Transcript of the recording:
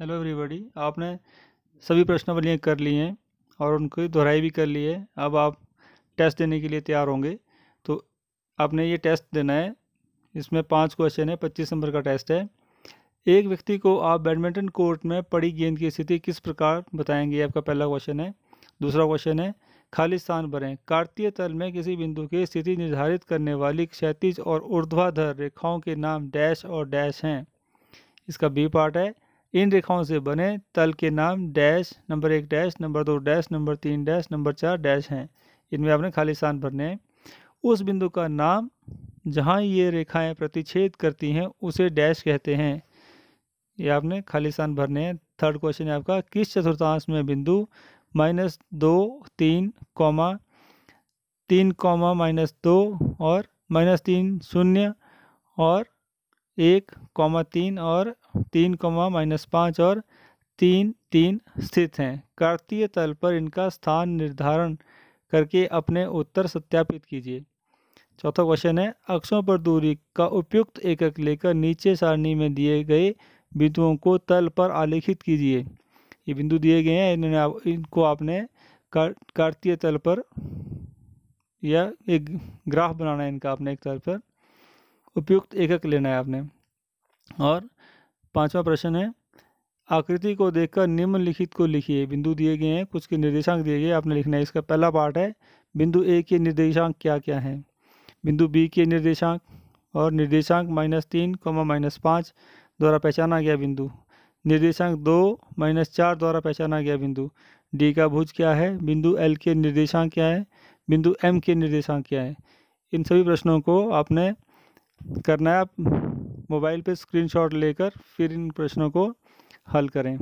hello everybody आपने सभी प्रश्नवलियाँ कर ली हैं और उनकी दोहराई भी कर ली है अब आप टेस्ट देने के लिए तैयार होंगे तो आपने ये टेस्ट देना है इसमें पांच क्वेश्चन है पच्चीस नंबर का टेस्ट है एक व्यक्ति को आप बैडमिंटन कोर्ट में पड़ी गेंद की स्थिति किस प्रकार बताएंगे आपका पहला क्वेश्चन है दूसरा क्वेश्चन है खाली स्थान भरें कार्तीय तल में किसी बिंदु की स्थिति निर्धारित करने वाली क्षैतिज और ऊर्ध्वाधर रेखाओं के नाम डैश और डैश हैं इसका बी पार्ट है इन रेखाओं से बने तल के नाम डैश नंबर एक डैश नंबर दो डैश नंबर तीन डैश नंबर चार डैश हैं इनमें आपने खाली स्थान भरने हैं उस बिंदु का नाम जहाँ ये रेखाएं प्रतिच्छेद करती हैं उसे डैश कहते हैं ये आपने खाली स्थान भरने हैं थर्ड क्वेश्चन है आपका किस चतुर्थांश में बिंदु माइनस दो तीन कॉमा तीन कॉमा माइनस दो और माइनस तीन शून्य और एक कॉमा तीन और तीन कमा माइनस पाँच और तीन तीन स्थित हैं कार्तीय तल पर इनका स्थान निर्धारण करके अपने उत्तर सत्यापित कीजिए चौथा क्वेश्चन है अक्षों पर दूरी का उपयुक्त एकक लेकर नीचे सारणी में दिए गए बिंदुओं को तल पर आलेखित कीजिए ये बिंदु दिए गए हैं इन्होंने आप, इनको आपने कार्तीय तल पर या एक ग्राफ बनाना है इनका आपने एक तल पर उपयुक्त एकक लेना है आपने और पांचवा प्रश्न है आकृति को देखकर निम्नलिखित को लिखिए बिंदु दिए गए हैं कुछ के निर्देशांक दिए गए आपने लिखना है इसका पहला पार्ट है बिंदु ए के निर्देशांक क्या क्या हैं बिंदु बी के निर्देशांक और निर्देशांक माइनस तीन कॉमा माइनस पाँच द्वारा पहचाना गया बिंदु निर्देशांक दो माइनस चार द्वारा पहचाना गया बिंदु डी का भुज क्या है बिंदु एल के निर्देशांक क्या है बिंदु एम के निर्देशांक क्या है इन सभी प्रश्नों को आपने करना है आप मोबाइल पे स्क्रीनशॉट लेकर फिर इन प्रश्नों को हल करें